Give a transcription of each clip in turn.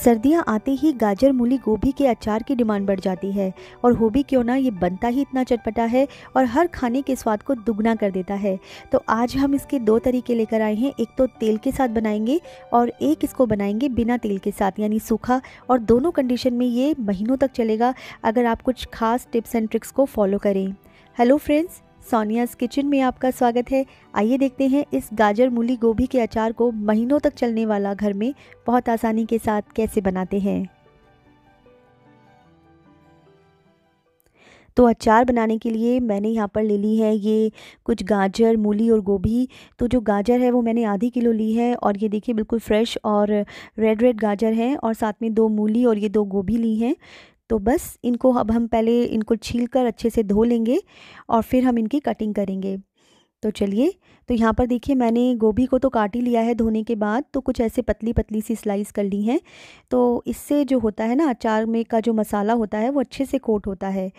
सर्दियां आते ही गाजर मूली गोभी के अचार की डिमांड बढ़ जाती है और हो भी क्यों ना ये बनता ही इतना चटपटा है और हर खाने के स्वाद को दुगना कर देता है तो आज हम इसके दो तरीके लेकर आए हैं एक तो तेल के साथ बनाएंगे और एक इसको बनाएंगे बिना तेल के साथ यानी सूखा और दोनों कंडीशन में ये महीनों तक चलेगा अगर आप कुछ खास टिप्स एंड ट्रिक्स को फॉलो करें हेलो फ्रेंड्स सोनियाज किचन में आपका स्वागत है आइए देखते हैं इस गाजर मूली गोभी के अचार को महीनों तक चलने वाला घर में बहुत आसानी के साथ कैसे बनाते हैं तो अचार बनाने के लिए मैंने यहाँ पर ले ली है ये कुछ गाजर मूली और गोभी तो जो गाजर है वो मैंने आधी किलो ली है और ये देखिए बिल्कुल फ्रेश और रेड रेड गाजर है और साथ में दो मूली और ये दो गोभी ली हैं तो बस इनको अब हम पहले इनको छील कर अच्छे से धो लेंगे और फिर हम इनकी कटिंग करेंगे तो चलिए तो यहाँ पर देखिए मैंने गोभी को तो काट ही लिया है धोने के बाद तो कुछ ऐसे पतली पतली सी स्लाइस कर ली हैं तो इससे जो होता है ना अचार में का जो मसाला होता है वो अच्छे से कोट होता है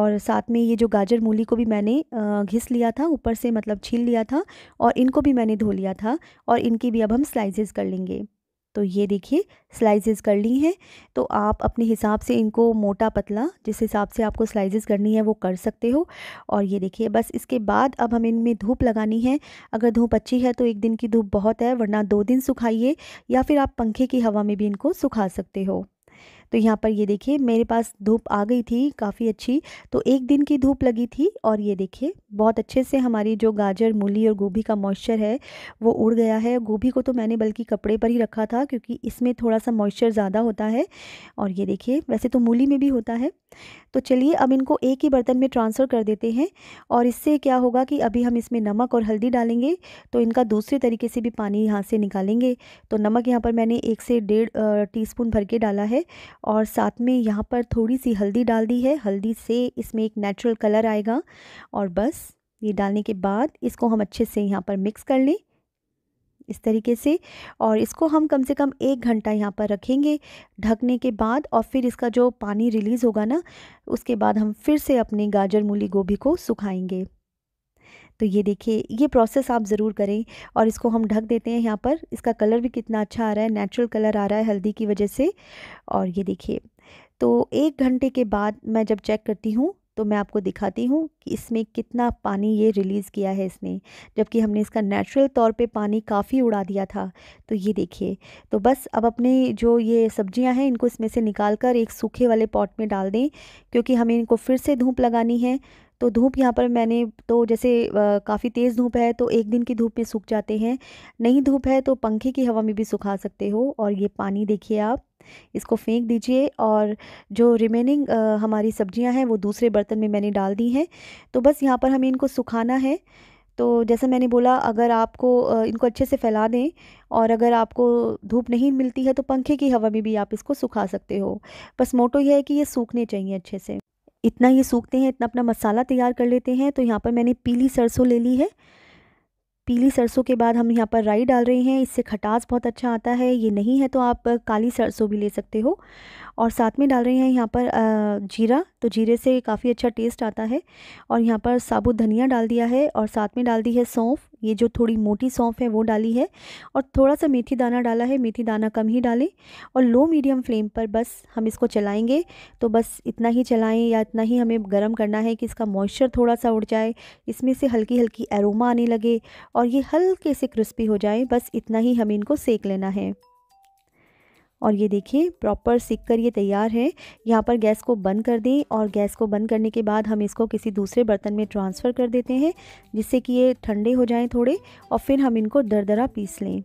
और साथ में ये जो गाजर मूली को भी मैंने घिस लिया था ऊपर से मतलब छील लिया था और इनको भी मैंने धो लिया था और इनकी भी अब हम स्लाइसिस कर लेंगे तो ये देखिए स्लाइसेस कर ली हैं तो आप अपने हिसाब से इनको मोटा पतला जिस हिसाब से आपको स्लाइसेस करनी है वो कर सकते हो और ये देखिए बस इसके बाद अब हमें इनमें धूप लगानी है अगर धूप अच्छी है तो एक दिन की धूप बहुत है वरना दो दिन सुखाइए या फिर आप पंखे की हवा में भी इनको सुखा सकते हो तो यहाँ पर ये देखिए मेरे पास धूप आ गई थी काफ़ी अच्छी तो एक दिन की धूप लगी थी और ये देखिए बहुत अच्छे से हमारी जो गाजर मूली और गोभी का मॉइस्चर है वो उड़ गया है गोभी को तो मैंने बल्कि कपड़े पर ही रखा था क्योंकि इसमें थोड़ा सा मॉइस्चर ज़्यादा होता है और ये देखिए वैसे तो मूली में भी होता है तो चलिए अब इनको एक ही बर्तन में ट्रांसफ़र कर देते हैं और इससे क्या होगा कि अभी हम इसमें नमक और हल्दी डालेंगे तो इनका दूसरे तरीके से भी पानी यहाँ से निकालेंगे तो नमक यहाँ पर मैंने एक से डेढ़ टीस्पून भर के डाला है और साथ में यहाँ पर थोड़ी सी हल्दी डाल दी है हल्दी से इसमें एक नेचुरल कलर आएगा और बस ये डालने के बाद इसको हम अच्छे से यहाँ पर मिक्स कर लें इस तरीके से और इसको हम कम से कम एक घंटा यहाँ पर रखेंगे ढकने के बाद और फिर इसका जो पानी रिलीज़ होगा ना उसके बाद हम फिर से अपने गाजर मूली गोभी को सुखाएंगे तो ये देखिए ये प्रोसेस आप ज़रूर करें और इसको हम ढक देते हैं यहाँ पर इसका कलर भी कितना अच्छा आ रहा है नेचुरल कलर आ रहा है हल्दी की वजह से और ये देखिए तो एक घंटे के बाद मैं जब चेक करती हूँ तो मैं आपको दिखाती हूँ कि इसमें कितना पानी ये रिलीज़ किया है इसने जबकि हमने इसका नेचुरल तौर पे पानी काफ़ी उड़ा दिया था तो ये देखिए तो बस अब अपने जो ये सब्ज़ियाँ हैं इनको इसमें से निकाल कर एक सूखे वाले पॉट में डाल दें क्योंकि हमें इनको फिर से धूप लगानी है तो धूप यहाँ पर मैंने तो जैसे काफ़ी तेज़ धूप है तो एक दिन की धूप में सूख जाते हैं नहीं धूप है तो पंखे की हवा में भी सुखा सकते हो और ये पानी देखिए आप इसको फेंक दीजिए और जो रिमेनिंग हमारी सब्जियां हैं वो दूसरे बर्तन में मैंने डाल दी हैं तो बस यहाँ पर हमें इनको सुखाना है तो जैसा मैंने बोला अगर आपको इनको अच्छे से फैला दें और अगर आपको धूप नहीं मिलती है तो पंखे की हवा में भी आप इसको सुखा सकते हो बस मोटो यह है कि ये सूखने चाहिए अच्छे से इतना ये सूखते हैं इतना अपना मसाला तैयार कर लेते हैं तो यहाँ पर मैंने पीली सरसों ले ली है पीली सरसों के बाद हम यहाँ पर राई डाल रहे हैं इससे खटास बहुत अच्छा आता है ये नहीं है तो आप काली सरसों भी ले सकते हो और साथ में डाल रही हैं यहाँ पर जीरा तो जीरे से काफ़ी अच्छा टेस्ट आता है और यहाँ पर साबुत धनिया डाल दिया है और साथ में डाल दी है सौंफ ये जो थोड़ी मोटी सौंफ है वो डाली है और थोड़ा सा मेथी दाना डाला है मेथी दाना कम ही डालें और लो मीडियम फ्लेम पर बस हम इसको चलाएंगे तो बस इतना ही चलाएं या इतना ही हमें गर्म करना है कि इसका मॉइस्चर थोड़ा सा उड़ जाए इसमें से हल्की हल्की एरोमा आने लगे और ये हल्के से क्रिस्पी हो जाए बस इतना ही हमें इनको सेक लेना है और ये देखिए प्रॉपर सीख कर ये तैयार है यहाँ पर गैस को बंद कर दें और गैस को बंद करने के बाद हम इसको किसी दूसरे बर्तन में ट्रांसफ़र कर देते हैं जिससे कि ये ठंडे हो जाएँ थोड़े और फिर हम इनको दर दरा पीस लें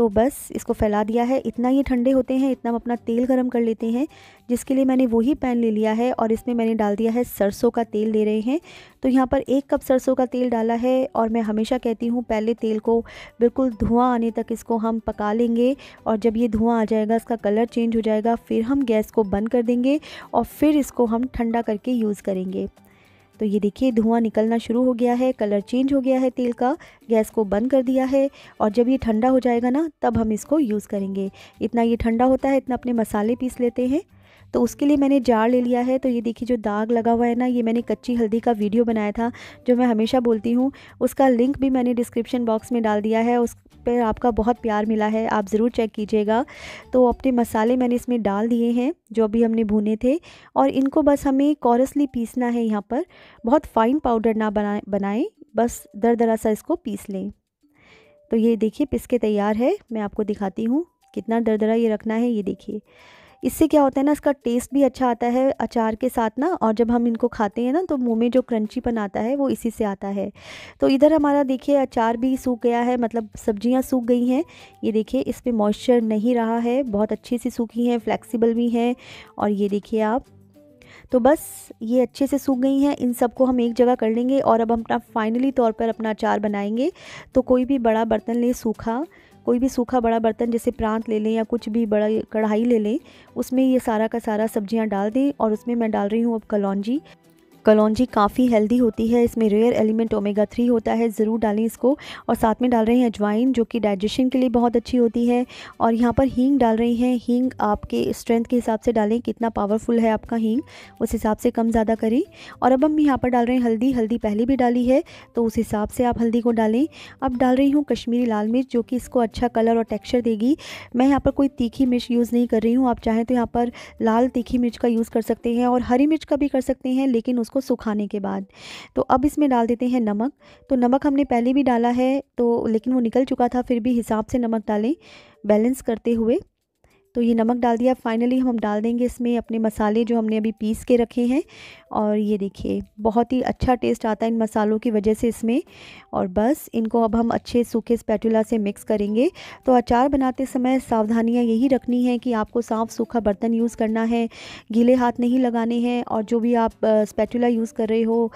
तो बस इसको फैला दिया है इतना ये ठंडे होते हैं इतना हम अपना तेल गरम कर लेते हैं जिसके लिए मैंने वही पैन ले लिया है और इसमें मैंने डाल दिया है सरसों का तेल ले रहे हैं तो यहाँ पर एक कप सरसों का तेल डाला है और मैं हमेशा कहती हूँ पहले तेल को बिल्कुल धुआँ आने तक इसको हम पका लेंगे और जब ये धुआँ आ जाएगा इसका कलर चेंज हो जाएगा फिर हम गैस को बंद कर देंगे और फिर इसको हम ठंडा करके यूज़ करेंगे तो ये देखिए धुआं निकलना शुरू हो गया है कलर चेंज हो गया है तेल का गैस को बंद कर दिया है और जब ये ठंडा हो जाएगा ना तब हम इसको यूज़ करेंगे इतना ये ठंडा होता है इतना अपने मसाले पीस लेते हैं तो उसके लिए मैंने जार ले लिया है तो ये देखिए जो दाग लगा हुआ है ना ये मैंने कच्ची हल्दी का वीडियो बनाया था जो मैं हमेशा बोलती हूँ उसका लिंक भी मैंने डिस्क्रिप्शन बॉक्स में डाल दिया है उस पर आपका बहुत प्यार मिला है आप ज़रूर चेक कीजिएगा तो अपने मसाले मैंने इसमें डाल दिए हैं जो अभी हमने भुने थे और इनको बस हमें कॉरसली पीसना है यहाँ पर बहुत फ़ाइन पाउडर ना बनाए बनाएं बस दर दरा सा इसको पीस लें तो ये देखिए पिस के तैयार है मैं आपको दिखाती हूँ कितना दर दरा ये रखना है ये देखिए इससे क्या होता है ना इसका टेस्ट भी अच्छा आता है अचार के साथ ना और जब हम इनको खाते हैं ना तो मुँह में जो क्रंचीपन आता है वो इसी से आता है तो इधर हमारा देखिए अचार भी सूख गया है मतलब सब्जियाँ सूख गई हैं ये देखिए इस पर मॉइस्चर नहीं रहा है बहुत अच्छी सी सूखी हैं फ्लैक्सीबल भी हैं और ये देखिए आप तो बस ये अच्छे से सूख गई हैं इन सबको हम एक जगह कर लेंगे और अब हम अपना फाइनली तौर पर अपना अचार बनाएंगे तो कोई भी बड़ा बर्तन ले सूखा कोई भी सूखा बड़ा बर्तन जैसे प्रांत ले लें या कुछ भी बड़ा कढ़ाई ले लें उसमें ये सारा का सारा सब्जियां डाल दें और उसमें मैं डाल रही हूँ अब कलौजी कलौजी काफ़ी हेल्दी होती है इसमें रेयर एलिमेंट ओमेगा थ्री होता है ज़रूर डालें इसको और साथ में डाल रहे हैं अजवाइन जो कि डाइजेशन के लिए बहुत अच्छी होती है और यहाँ पर हींग डाल रही हैं हींग आपके स्ट्रेंथ के हिसाब से डालें कितना पावरफुल है आपका हींग उस हिसाब से कम ज़्यादा करें और अब हम यहाँ पर डाल रहे हैं हल्दी हल्दी पहले भी डाली है तो उस हिसाब से आप हल्दी को डालें अब डाल रही हूँ कश्मीरी लाल मिर्च जो कि इसको अच्छा कलर और टेक्स्चर देगी मैं यहाँ पर कोई तीखी मिर्च यूज़ नहीं कर रही हूँ आप चाहें तो यहाँ पर लाल तीखी मिर्च का यूज़ कर सकते हैं और हरी मिर्च का भी कर सकते हैं लेकिन उस उसको सुखाने के बाद तो अब इसमें डाल देते हैं नमक तो नमक हमने पहले भी डाला है तो लेकिन वो निकल चुका था फिर भी हिसाब से नमक डालें बैलेंस करते हुए तो ये नमक डाल दिया फाइनली हम डाल देंगे इसमें अपने मसाले जो हमने अभी पीस के रखे हैं और ये देखिए बहुत ही अच्छा टेस्ट आता है इन मसालों की वजह से इसमें और बस इनको अब हम अच्छे सूखे स्पैटुला से मिक्स करेंगे तो अचार बनाते समय सावधानियाँ यही रखनी है कि आपको साफ़ सूखा बर्तन यूज़ करना है गीले हाथ नहीं लगाने हैं और जो भी आप स्पैटुला यूज़ कर रहे हो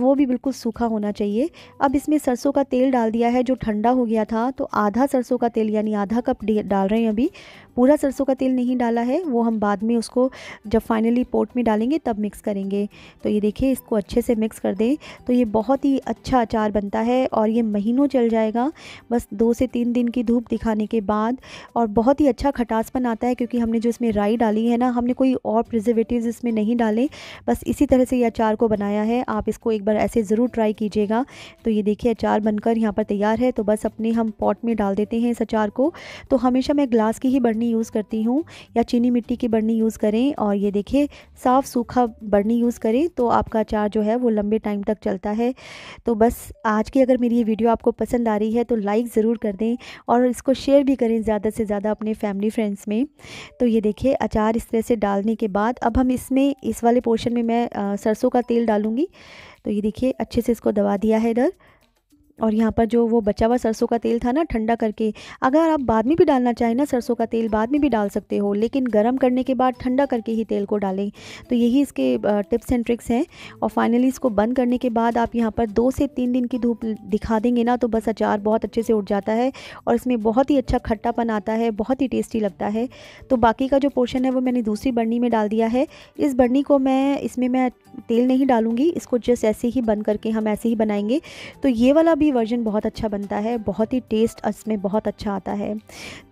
वो भी बिल्कुल सूखा होना चाहिए अब इसमें सरसों का तेल डाल दिया है जो ठंडा हो गया था तो आधा सरसों का तेल यानी आधा कप डाल रहे हैं अभी पूरा सरसों सरसों का तेल नहीं डाला है वो हम बाद में उसको जब फाइनली पोट में डालेंगे तब मिक्स करेंगे तो ये देखिए इसको अच्छे से मिक्स कर दें तो ये बहुत ही अच्छा अचार बनता है और ये महीनों चल जाएगा बस दो से तीन दिन की धूप दिखाने के बाद और बहुत ही अच्छा खटासपन आता है क्योंकि हमने जो इसमें राई डाली है ना हमने कोई और प्रिजर्वेटिव इसमें नहीं डाले बस इसी तरह से ये अचार को बनाया है आप इसको एक बार ऐसे ज़रूर ट्राई कीजिएगा तो ये देखिए अचार बनकर यहाँ पर तैयार है तो बस अपने हम पॉट में डाल देते हैं इस अचार को तो हमेशा मैं ग्लास की ही बढ़नी यूज़ करती करती हूँ या चीनी मिट्टी की बढ़नी यूज़ करें और ये देखिए साफ़ सूखा बढ़नी यूज़ करें तो आपका अचार जो है वो लंबे टाइम तक चलता है तो बस आज की अगर मेरी ये वीडियो आपको पसंद आ रही है तो लाइक ज़रूर कर दें और इसको शेयर भी करें ज़्यादा से ज़्यादा अपने फैमिली फ्रेंड्स में तो ये देखिए अचार इस तरह से डालने के बाद अब हम इसमें इस वाले पोर्शन में मैं सरसों का तेल डालूँगी तो ये देखिए अच्छे से इसको दबा दिया है इधर और यहाँ पर जो वो बचा हुआ सरसों का तेल था ना ठंडा करके अगर आप बाद में भी डालना चाहें ना सरसों का तेल बाद में भी डाल सकते हो लेकिन गर्म करने के बाद ठंडा करके ही तेल को डालें तो यही इसके टिप्स एंड ट्रिक्स हैं और फाइनली इसको बंद करने के बाद आप यहाँ पर दो से तीन दिन की धूप दिखा देंगे ना तो बस अचार बहुत अच्छे से उठ जाता है और इसमें बहुत ही अच्छा खट्टापन आता है बहुत ही टेस्टी लगता है तो बाकी का जो पोर्शन है वो मैंने दूसरी बर्नी में डाल दिया है इस बर्नी को मैं इसमें मैं तेल नहीं डालूँगी इसको जस्ट ऐसे ही बंद करके हम ऐसे ही बनाएंगे तो ये वाला भी भी वर्जन बहुत अच्छा बनता है बहुत ही टेस्ट इसमें बहुत अच्छा आता है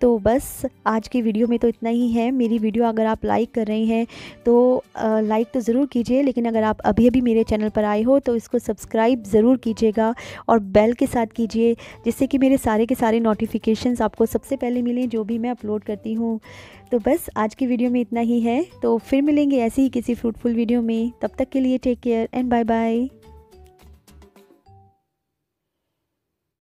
तो बस आज की वीडियो में तो इतना ही है मेरी वीडियो अगर आप लाइक कर रहे हैं तो लाइक तो ज़रूर कीजिए लेकिन अगर आप अभी अभी मेरे चैनल पर आए हो तो इसको सब्सक्राइब ज़रूर कीजिएगा और बेल के साथ कीजिए जिससे कि मेरे सारे के सारे नोटिफिकेशन आपको सबसे पहले मिलें जो भी मैं अपलोड करती हूँ तो बस आज की वीडियो में इतना ही है तो फिर मिलेंगे ऐसी ही किसी फ्रूटफुल वीडियो में तब तक के लिए take care and bye bye